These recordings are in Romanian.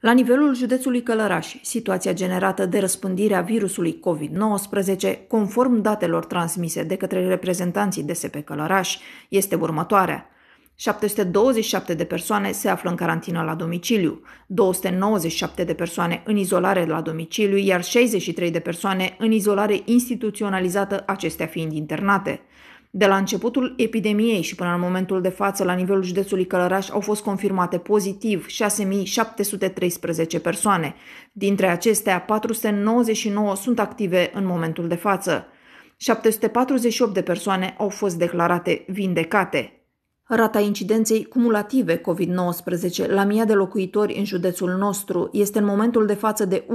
La nivelul județului Călăraș, situația generată de răspândirea virusului COVID-19, conform datelor transmise de către reprezentanții DSP Călăraș, este următoarea. 727 de persoane se află în carantină la domiciliu, 297 de persoane în izolare la domiciliu, iar 63 de persoane în izolare instituționalizată, acestea fiind internate. De la începutul epidemiei și până în momentul de față, la nivelul județului Călăraș au fost confirmate pozitiv 6.713 persoane. Dintre acestea, 499 sunt active în momentul de față. 748 de persoane au fost declarate vindecate. Rata incidenței cumulative COVID-19 la mii de locuitori în județul nostru este în momentul de față de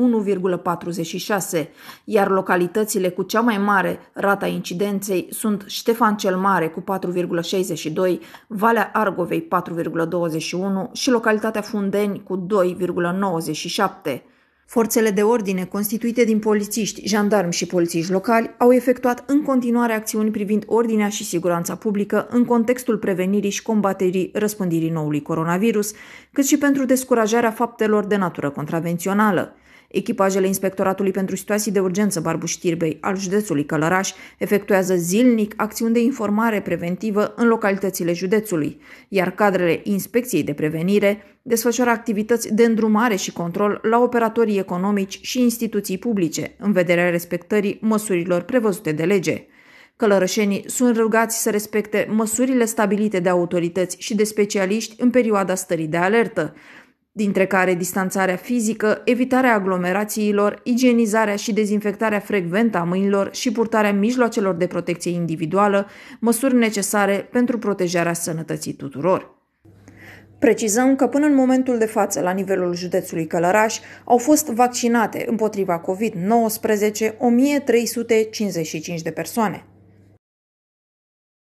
1,46, iar localitățile cu cea mai mare rata incidenței sunt Ștefan cel Mare cu 4,62, Valea Argovei 4,21 și localitatea Fundeni cu 2,97. Forțele de ordine, constituite din polițiști, jandarmi și polițiști locali, au efectuat în continuare acțiuni privind ordinea și siguranța publică în contextul prevenirii și combaterii răspândirii noului coronavirus, cât și pentru descurajarea faptelor de natură contravențională. Echipajele Inspectoratului pentru Situații de Urgență Barbuș Tirbei al județului Călăraș efectuează zilnic acțiuni de informare preventivă în localitățile județului, iar cadrele Inspecției de Prevenire desfășoară activități de îndrumare și control la operatorii economici și instituții publice, în vederea respectării măsurilor prevăzute de lege. Călărășenii sunt rugați să respecte măsurile stabilite de autorități și de specialiști în perioada stării de alertă, dintre care distanțarea fizică, evitarea aglomerațiilor, igienizarea și dezinfectarea frecventă a mâinilor și purtarea mijloacelor de protecție individuală, măsuri necesare pentru protejarea sănătății tuturor. Precizăm că până în momentul de față, la nivelul județului Călăraș, au fost vaccinate împotriva COVID-19 1355 de persoane.